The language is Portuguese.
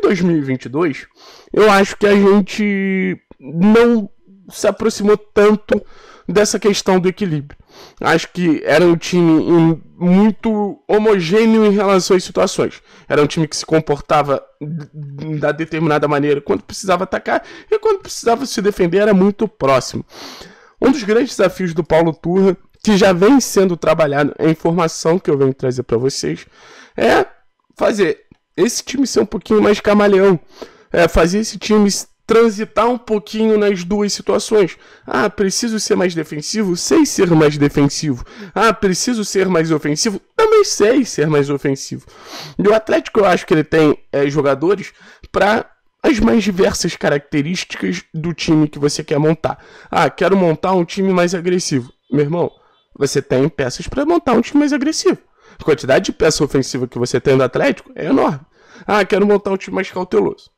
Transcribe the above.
em 2022, eu acho que a gente não se aproximou tanto dessa questão do equilíbrio. Acho que era um time muito homogêneo em relação às situações. Era um time que se comportava da determinada maneira quando precisava atacar e quando precisava se defender era muito próximo. Um dos grandes desafios do Paulo Turra, que já vem sendo trabalhado, a informação que eu venho trazer para vocês, é fazer esse time ser um pouquinho mais camaleão, é, fazer esse time transitar um pouquinho nas duas situações. Ah, preciso ser mais defensivo? Sei ser mais defensivo. Ah, preciso ser mais ofensivo? Também sei ser mais ofensivo. E o Atlético, eu acho que ele tem é, jogadores para as mais diversas características do time que você quer montar. Ah, quero montar um time mais agressivo. Meu irmão, você tem peças para montar um time mais agressivo. A quantidade de peça ofensiva que você tem no Atlético é enorme. Ah, quero montar um time mais cauteloso.